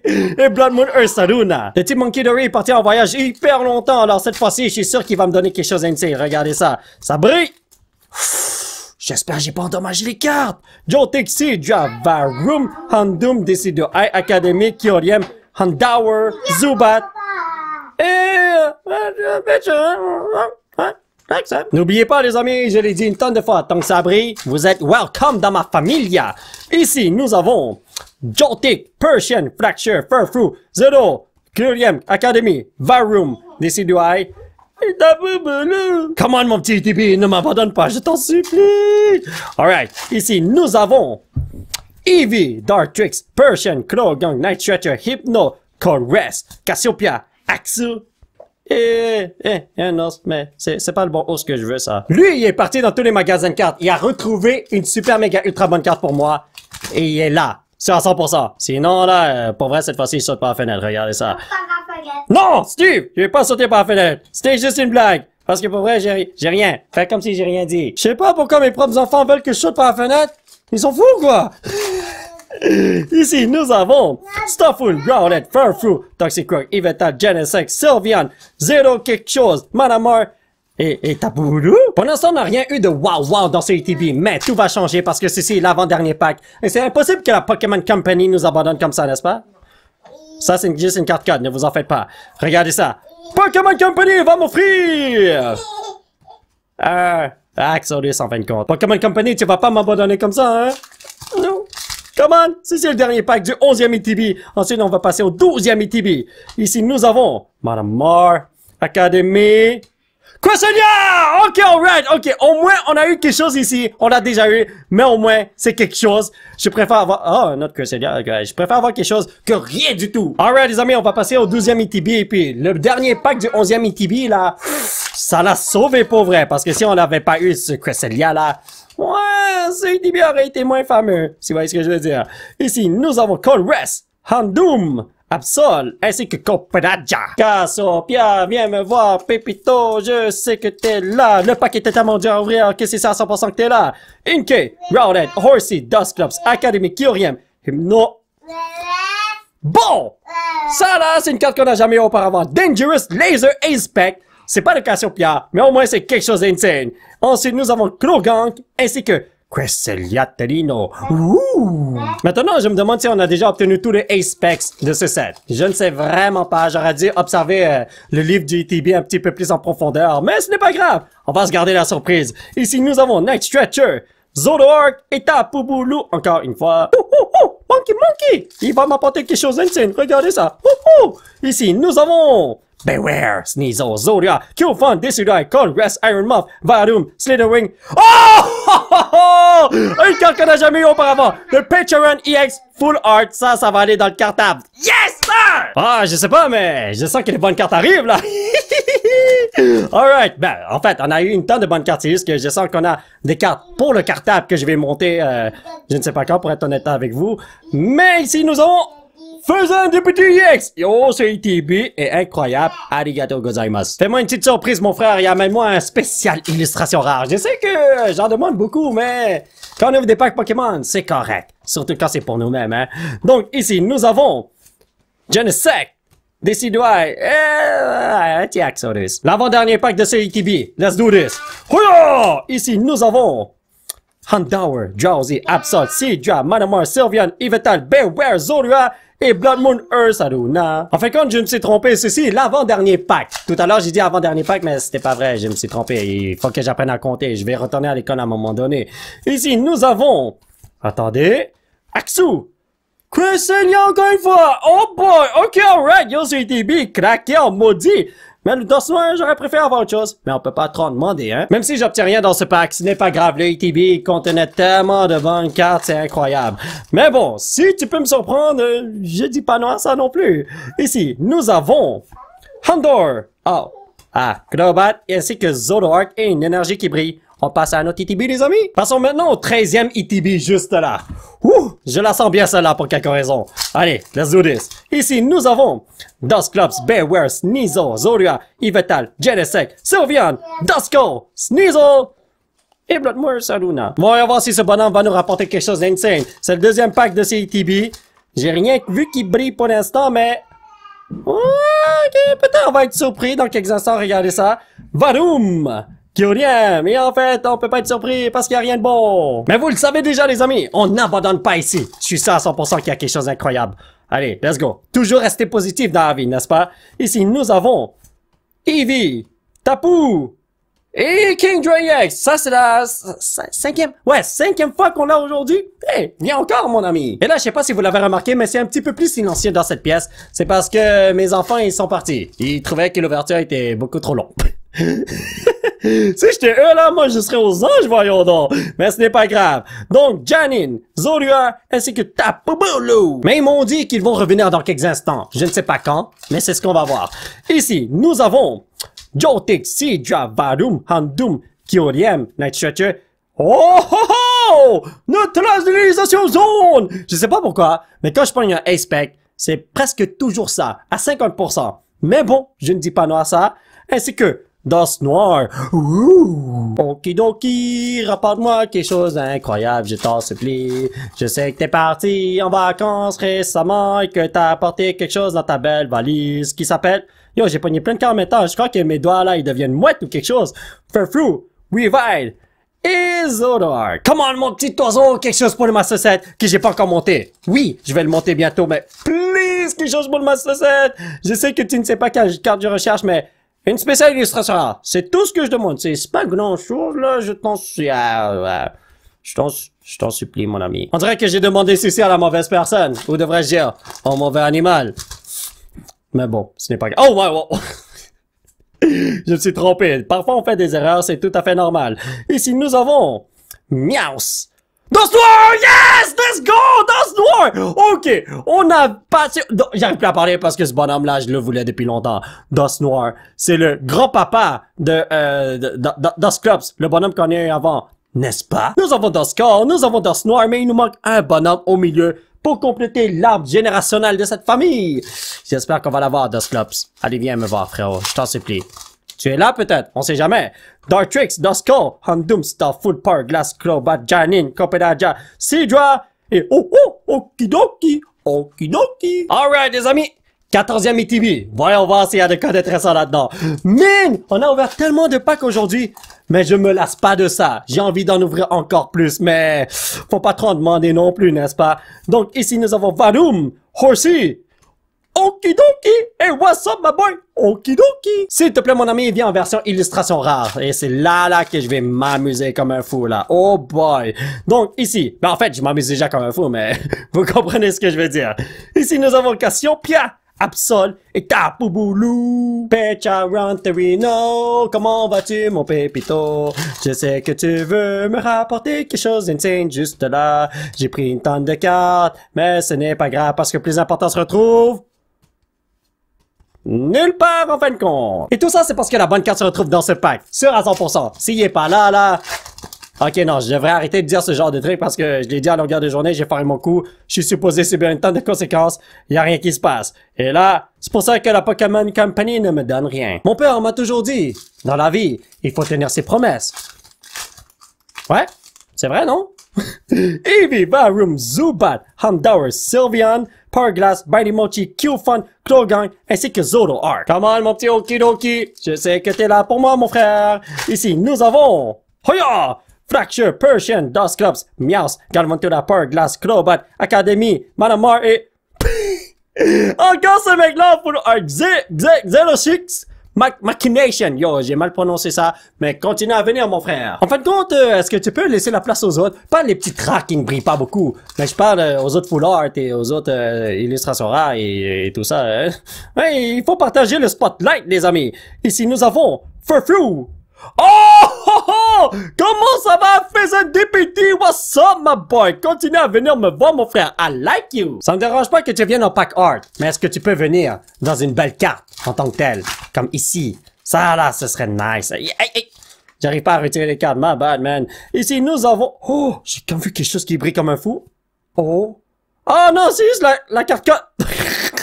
Moon Earth Saloon! Le type Monkey Dory est parti en voyage hyper longtemps, alors cette fois-ci, je suis sûr qu'il va me donner quelque chose à Regardez ça! Ça brille! J'espère que j'ai pas endommagé les cartes! Joe Texi, Javarum, Handum, Decido, High Academy, Kyorium, Handower, Zubat, et... Euh, N'oubliez pas, les amis, je l'ai dit une tonne de fois, tant que ça brille, vous êtes welcome dans ma familia. Ici, nous avons Joltic, Persian, Fracture, Furfru, Zero, Curium, Academy, Varum, Decidueye, Come on, mon petit ne m'abandonne pas, je t'en supplie. Alright, ici, nous avons Eevee, Dartrix, Persian, Crow Gang, Night Stretcher, Hypno, Corres, Cassiopeia, Axel. Eh, eh, eh, un os, mais c'est pas le bon os que je veux, ça. Lui, il est parti dans tous les magasins de cartes. Il a retrouvé une super méga ultra bonne carte pour moi. Et il est là. C'est à 100%. Sinon, là, euh, pour vrai, cette fois-ci, il saute par la fenêtre. Regardez ça. Non, Steve! Je vais pas sauter par la fenêtre. C'était juste une blague. Parce que pour vrai, j'ai rien. Fait comme si j'ai rien dit. Je sais pas pourquoi mes propres enfants veulent que je saute par la fenêtre. Ils sont fous, quoi! Ici, nous avons Stufful, Growlithe, Furfru, Toxicroak, Iveta, Genesis, Sylvian, Zero quelque chose, Manamar et, et Pour l'instant, on n'a rien eu de wow wow dans ce ETB, mais tout va changer parce que ceci est l'avant-dernier pack. Et c'est impossible que la Pokémon Company nous abandonne comme ça, n'est-ce pas? Ça, c'est juste une carte code, ne vous en faites pas. Regardez ça. Pokémon Company va m'offrir! Euh, fin de compte. Pokémon Company, tu vas pas m'abandonner comme ça, hein? Come on! C'est le dernier pack du 11e ETB. Ensuite, on va passer au 12e ETB. Ici, nous avons Madame Mar, Academy, Cresselia! Ok, alright, ok. Au moins, on a eu quelque chose ici. On l'a déjà eu, mais au moins, c'est quelque chose. Je préfère avoir... Oh, notre Cresselia, Je préfère avoir quelque chose que rien du tout. Alright, les amis, on va passer au 12e ETB. Et puis, le dernier pack du 11e ETB, là, ça l'a sauvé pour vrai. Parce que si on l'avait pas eu, ce Cresselia là, ah, ce début aurait été moins fameux, si vous voyez ce que je veux dire. Ici, nous avons Colress, Handum, Absol, ainsi que Copenhaga. Casopia, viens me voir, Pépito, je sais que t'es là. Le paquet est tellement dur à ouvrir que c'est à 100% que t'es là. Inke, Rowlet, Horsey, Clubs, Academy, Kyuriem, Hypno... Bon! Ça là, c'est une carte qu'on n'a jamais auparavant. Dangerous Laser Inspect. C'est pas le Cassiopeia, mais au moins c'est quelque chose d'insane. Ensuite, nous avons Krogank, ainsi que Questigliaterino. Ouh! Maintenant, je me demande si on a déjà obtenu tous les A-Specs de ce set. Je ne sais vraiment pas. J'aurais dû observer euh, le livre du ETB un petit peu plus en profondeur, mais ce n'est pas grave. On va se garder la surprise. Ici, nous avons Night Stretcher, Zoroark et Tapuboulou, encore une fois. monkey, monkey! Il va m'apporter quelque chose, d'insane. Regardez ça. Ici, nous avons Beware, Sneasel, Fun, Kyofun, Cold, Congress, Iron Muff, Varum, Slitherwing. Oh! Une carte qu'on n'a jamais eu auparavant. Le Patreon EX Full Art, ça, ça va aller dans le cartable. Yes, sir! Ah, je sais pas, mais je sens que les bonnes cartes arrivent, là. Alright, ben, en fait, on a eu une tonne de bonnes cartes, c'est juste que je sens qu'on a des cartes pour le cartable que je vais monter, euh, je ne sais pas quand, pour être honnête avec vous. Mais ici, nous avons faisant des petits X! Yo, ce ITB est incroyable. Arigato gozaimasu. Fais-moi une petite surprise, mon frère, et amène-moi un spécial illustration rare. Je sais que euh, j'en demande beaucoup, mais quand on ouvre des packs Pokémon, c'est correct. Surtout quand c'est pour nous-mêmes, hein. Donc, ici, nous avons Genesect, Decidueye, et L'avant-dernier pack de ce ITB. Let's do this. Ici, nous avons Handower, Drowsy, Absol, Sidra, Manamar, Sylvian, Yvetal, Beware, Zorua et Blood Moon Earth Aruna. En fin de compte, je me suis trompé, ceci est l'avant-dernier pack. Tout à l'heure, j'ai dit avant-dernier pack, mais c'était pas vrai, je me suis trompé. Il faut que j'apprenne à compter, je vais retourner à l'école à un moment donné. Ici, nous avons... Attendez... Axu. Christian encore une fois! Oh boy! Ok, alright! Yo, c'est TB, craqué en maudit! Mais le dossier, j'aurais préféré avoir autre chose. Mais on peut pas trop en demander, hein. Même si j'obtiens rien dans ce pack, ce n'est pas grave. Le ETB contenait tellement de bonnes cartes, c'est incroyable. Mais bon, si tu peux me surprendre, je dis pas non à ça non plus. Ici, nous avons Handor. Oh. Ah, Crobat ainsi que Zoroark et une énergie qui brille. On passe à un autre ITB, les amis. Passons maintenant au 13e ITB, juste là. Ouh, je la sens bien celle-là pour quelque raison. Allez, let's do this. Ici, nous avons Dusclops, Beware, Nizo, Zoria, Yvetal, Genesec, Sylvian, Dusko, Sneasel, et Bloodmoor Saluna. Bon, on va voir si ce bonhomme va nous rapporter quelque chose d'insane. C'est le deuxième pack de ces E.T.B. J'ai rien vu qui brille pour l'instant, mais... Ok, peut-être on va être surpris dans quelques instants, regardez ça. Varum qui rien. Mais en fait, on peut pas être surpris parce qu'il y a rien de bon. Mais vous le savez déjà, les amis, on n'abandonne pas ici. Je suis sûr à 100% qu'il y a quelque chose d'incroyable. Allez, let's go. Toujours rester positif dans la vie, n'est-ce pas? Ici, nous avons Eevee, Tapu et King X. Ça, c'est la cinquième, ouais, cinquième fois qu'on a aujourd'hui. Eh, hey, viens encore, mon ami. Et là, je sais pas si vous l'avez remarqué, mais c'est un petit peu plus silencieux dans cette pièce. C'est parce que mes enfants, ils sont partis. Ils trouvaient que l'ouverture était beaucoup trop longue si j'étais eux, là, moi, je serais aux anges, voyons donc. Mais ce n'est pas grave. Donc, Janine, Zorua, ainsi que Tapubulu. Mais ils m'ont dit qu'ils vont revenir dans quelques instants. Je ne sais pas quand, mais c'est ce qu'on va voir. Ici, nous avons Jotik, Sidra, Handum, Night Stretcher. Oh, oh, oh! Notre zone! Je sais pas pourquoi, mais quand je prends un A-Spec, c'est presque toujours ça, à 50%. Mais bon, je ne dis pas non à ça. Ainsi que Dos noir. Ouh. Okidoki, rapporte-moi quelque chose d'incroyable, je t'en supplie. Je sais que t'es parti en vacances récemment et que t'as apporté quelque chose dans ta belle valise qui s'appelle... Yo, j'ai pogné plein de cartes en je crois que mes doigts là, ils deviennent mouettes ou quelque chose. Furfru, revive. Isodor. Come on, mon petit oiseau, quelque chose pour le Master 7 que j'ai pas encore monté. Oui, je vais le monter bientôt, mais please, quelque chose pour le Master 7. Je sais que tu ne sais pas quelle carte je recherche, mais... Une spéciale illustration ah, C'est tout ce que je demande. C'est pas grand chose, là. Je t'en supplie, euh, euh, je t'en, supplie, mon ami. On dirait que j'ai demandé ceci à la mauvaise personne. Ou devrais-je dire, au mauvais animal. Mais bon, ce n'est pas grave. Oh, wow, je me suis trompé. Parfois, on fait des erreurs. C'est tout à fait normal. Ici, nous avons... Miaus DOS NOIR, Yes! Let's go! DOS NOIR, Ok, on a passé... J'arrive plus à parler parce que ce bonhomme-là, je le voulais depuis longtemps. DOS Noir, c'est le grand-papa de, euh, de, dans Clubs, le bonhomme qu'on a eu avant. N'est-ce pas? Nous avons DOS Core, nous avons DOS Noir, mais il nous manque un bonhomme au milieu pour compléter l'arbre générationnel de cette famille. J'espère qu'on va l'avoir, DOS Clubs. Allez, viens me voir, frérot. Je t'en supplie. Tu es là peut-être, on sait jamais. Dartrix, Dosko, Handum, Food Park, Glass, Bad Janin, Kopedaja, Sidra, et oh oh, okidoki, okidoki. Alright les amis, 14e ETB. Voyons voir s'il y a de quoi d'intéressant là-dedans. Man! On a ouvert tellement de packs aujourd'hui. Mais je me lasse pas de ça. J'ai envie d'en ouvrir encore plus. Mais faut pas trop en demander non plus, n'est-ce pas? Donc ici, nous avons Varum, Horsey, Okidoki et What's up, my boy? Okidoki! S'il te plaît, mon ami, viens en version illustration rare. Et c'est là, là que je vais m'amuser comme un fou, là. Oh boy! Donc, ici, ben en fait, je m'amuse déjà comme un fou, mais vous comprenez ce que je veux dire. Ici, nous avons pia, Absol et Pecha Pecharanterino, comment vas-tu, mon pépito? Je sais que tu veux me rapporter quelque chose d'insane juste là. J'ai pris une tonne de cartes, mais ce n'est pas grave parce que plus important se retrouve nulle part en fin de compte. Et tout ça, c'est parce que la bonne carte se retrouve dans ce pack. Sûr à 100%. S'il est pas là, là... Ok, non, je devrais arrêter de dire ce genre de truc parce que je l'ai dit à longueur de journée, j'ai fait mon coup, je suis supposé subir une tonne de conséquences, y a rien qui se passe. Et là, c'est pour ça que la Pokémon Company ne me donne rien. Mon père m'a toujours dit, dans la vie, il faut tenir ses promesses. Ouais, c'est vrai, non? Evie, Varum, Zubat, Hamdower, Sylveon, Parglass, Baidimochi, Qfun, Clogang, ainsi que Zoroark. Come on, mon petit Okidoki, je sais que t'es là pour moi, mon frère. Ici, nous avons... Hoya! Fracture, Persian, Clubs, Miaus, Galvantura, Parglass, Crobat, Academy, Manamar et... Encore ce mec-là pour un X06 Machination. Yo, j'ai mal prononcé ça, mais continue à venir, mon frère. En fin de compte, euh, est-ce que tu peux laisser la place aux autres? Pas les petits tracks qui ne brillent pas beaucoup, mais je parle euh, aux autres full art et aux autres euh, illustrations rares et, tout ça. Hein. Ouais, il faut partager le spotlight, les amis. Ici, nous avons Furflu. Oh, Comment ça va, Faison DPT? What's up, my boy? Continue à venir me voir, mon frère. I like you. Ça me dérange pas que tu viennes au pack art, mais est-ce que tu peux venir dans une belle carte en tant que telle? Comme ici. Ça, là, ce serait nice. Hey, hey. J'arrive pas à retirer les cartes, my bad, man. Ici, nous avons... Oh, j'ai quand vu quelque chose qui brille comme un fou. Oh. Ah non, c'est juste la, la carte...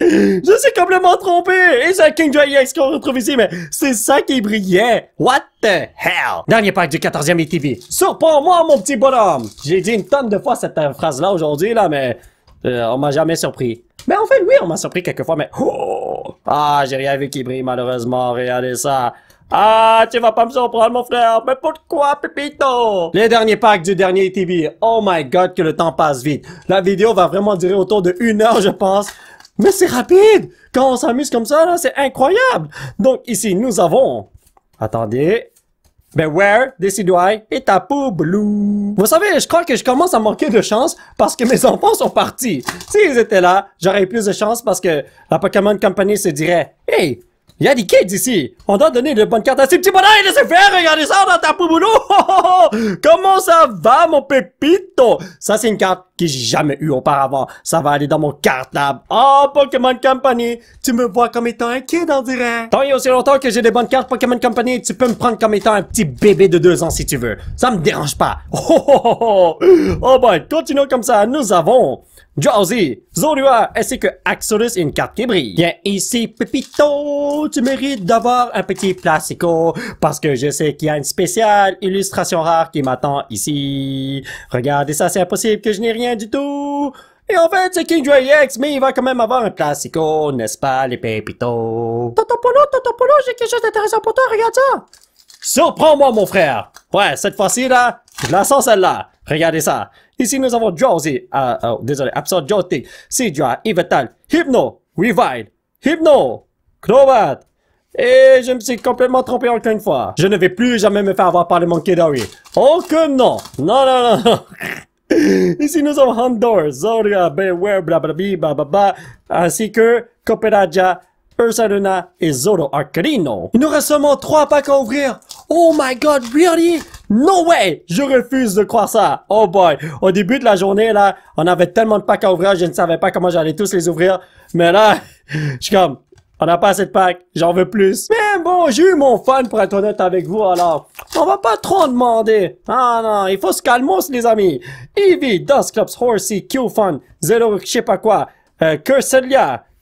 Je suis complètement trompé! Et c'est King X qu'on retrouve ici, mais c'est ça qui brillait! What the hell? Dernier pack du 14e ETV. Surprends-moi, mon petit bonhomme! J'ai dit une tonne de fois cette euh, phrase-là aujourd'hui, là, mais... Euh, on m'a jamais surpris. Mais en fait, oui, on m'a surpris quelques fois, mais... Oh! Ah, j'ai rien vu qui brille, malheureusement. Regardez ça. Ah, tu vas pas me surprendre, mon frère. Mais pourquoi, Pepito? Les derniers packs du dernier ETV. Oh my god, que le temps passe vite. La vidéo va vraiment durer autour de une heure, je pense. Mais c'est rapide! Quand on s'amuse comme ça, c'est incroyable! Donc ici, nous avons... Attendez, ben where, des I, et peau blue. Vous savez, je crois que je commence à manquer de chance parce que mes enfants sont partis. S'ils étaient là, j'aurais plus de chance parce que la Pokémon Company se dirait « Hey, il y a des kids ici! On doit donner de bonnes cartes à ces petits bonhommes et faire! Regardez ça dans ta pouboulou! Comment ça va, mon pépito? Ça, c'est une carte que j'ai jamais eue auparavant. Ça va aller dans mon cartable. Oh, Pokémon Company! Tu me vois comme étant un kid, on dirait! Tant a aussi longtemps que j'ai des bonnes cartes Pokémon Company, tu peux me prendre comme étant un petit bébé de deux ans si tu veux. Ça me dérange pas. Oh, oh, oh, oh. oh continuons comme ça. Nous avons... Jazzy, Zorua, ainsi que Axolus et une carte qui brille. Bien ici, Pepito, tu mérites d'avoir un petit plastico, parce que je sais qu'il y a une spéciale illustration rare qui m'attend ici. Regardez ça, c'est impossible que je n'ai rien du tout. Et en fait, c'est King Joy X, mais il va quand même avoir un plastico, n'est-ce pas, les Pepito? Toto Polo, Toto Polo, j'ai quelque chose d'intéressant pour toi, regarde ça! Surprends-moi, mon frère! Ouais, cette fois-ci, là, je la sens celle-là. Regardez ça. Ici, nous avons Josie, euh, oh, uh, désolé, Absorjotic, Sidra, Ivetal, Hypno, Revive, Hypno, Crobat. Et eh, je me suis complètement trompé encore une fois. Je ne vais plus jamais me faire avoir par les manqués d'Ori. Oh que non Non, non, non non Ici, nous avons Handor, Zoria, Beware, Blablabi, Bababa, ainsi que Copperadja, Ursaluna et Zoro Arcarino. Il nous reste seulement trois packs à ouvrir. Oh my god, really No way! Je refuse de croire ça. Oh boy. Au début de la journée, là, on avait tellement de packs à ouvrir, je ne savais pas comment j'allais tous les ouvrir. Mais là, je suis comme, on n'a pas assez de packs, j'en veux plus. Mais bon, j'ai eu mon fun pour être honnête avec vous, alors. On va pas trop demander. Ah non, il faut se calmer, les amis. Eevee, Dusclops, Horsey, Q-Fun, Zero, je sais pas quoi, euh,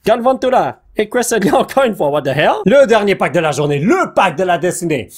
Galvantula, et Cresselia encore une fois, what the hell? Le dernier pack de la journée, le pack de la destinée.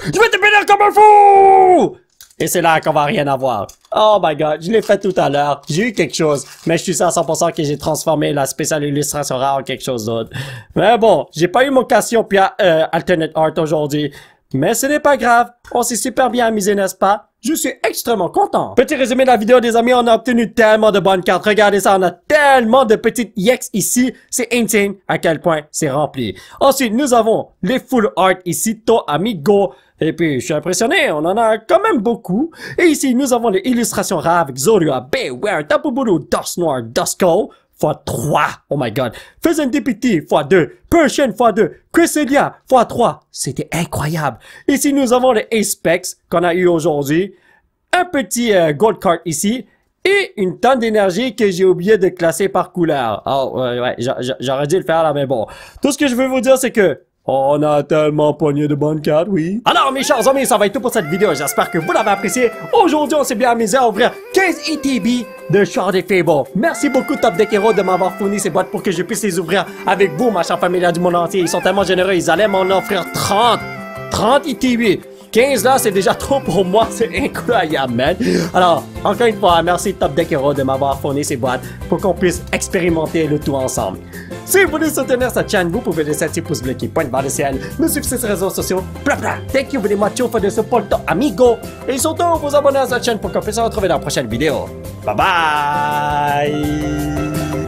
Je vais te bénir comme un fou! Et c'est là qu'on va rien avoir. Oh my god, je l'ai fait tout à l'heure. J'ai eu quelque chose. Mais je suis sûr à 100% que j'ai transformé la spéciale illustration rare en quelque chose d'autre. Mais bon, j'ai pas eu mon Cassiopeia euh, Alternate Art aujourd'hui. Mais ce n'est pas grave. On s'est super bien amusé, n'est-ce pas? Je suis extrêmement content. Petit résumé de la vidéo, des amis, on a obtenu tellement de bonnes cartes. Regardez ça, on a tellement de petites yex ici. C'est insane à quel point c'est rempli. Ensuite, nous avons les full art ici, To Amigo. Et puis, je suis impressionné, on en a quand même beaucoup. Et ici, nous avons les illustrations rares avec Zorua, Beware, Tapuburu, Dust Noir, Dusko, fois 3. Oh my god. Fais un DPT fois 2. Persian fois 2. Cresselia fois 3. C'était incroyable. Ici, nous avons les specs qu'on a eu aujourd'hui. Un petit euh, gold card ici. Et une tonne d'énergie que j'ai oublié de classer par couleur. Oh, ouais, ouais j'aurais dû le faire là, mais bon. Tout ce que je veux vous dire, c'est que on a tellement pogné de bonnes cartes, oui. Alors, mes chers amis, ça va être tout pour cette vidéo. J'espère que vous l'avez apprécié. Aujourd'hui, on s'est bien amusé à ouvrir 15 ETB de Charlie Fable. Merci beaucoup, Top Deck de m'avoir fourni ces boîtes pour que je puisse les ouvrir avec vous, ma chère famille du monde entier. Ils sont tellement généreux, ils allaient m'en offrir 30. 30 ETB. 15 là, c'est déjà trop pour moi, c'est incroyable, man. Alors, encore une fois, merci Top Deck Hero de m'avoir fourni ces boîtes pour qu'on puisse expérimenter le tout ensemble. Si vous voulez soutenir cette chaîne, vous pouvez laisser un petit pouce bleu qui pointe vers le ciel, me suivre sur les réseaux sociaux, bla bla. Thank you very much for the support, amigo. Et surtout, vous abonner à cette chaîne pour qu'on puisse se retrouver dans la prochaine vidéo. Bye bye!